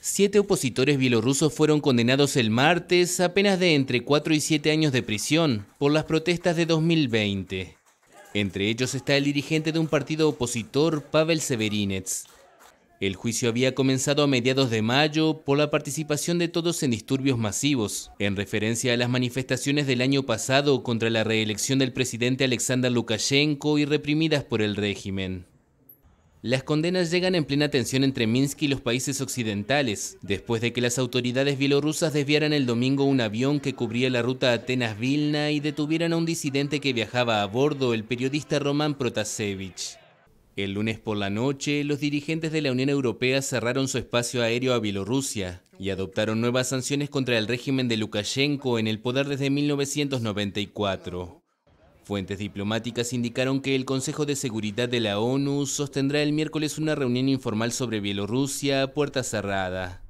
Siete opositores bielorrusos fueron condenados el martes a penas de entre 4 y siete años de prisión por las protestas de 2020. Entre ellos está el dirigente de un partido opositor, Pavel Severinets. El juicio había comenzado a mediados de mayo por la participación de todos en disturbios masivos, en referencia a las manifestaciones del año pasado contra la reelección del presidente Alexander Lukashenko y reprimidas por el régimen. Las condenas llegan en plena tensión entre Minsk y los países occidentales, después de que las autoridades bielorrusas desviaran el domingo un avión que cubría la ruta Atenas-Vilna y detuvieran a un disidente que viajaba a bordo, el periodista Roman Protasevich. El lunes por la noche, los dirigentes de la Unión Europea cerraron su espacio aéreo a Bielorrusia y adoptaron nuevas sanciones contra el régimen de Lukashenko en el poder desde 1994. Fuentes diplomáticas indicaron que el Consejo de Seguridad de la ONU sostendrá el miércoles una reunión informal sobre Bielorrusia a puerta cerrada.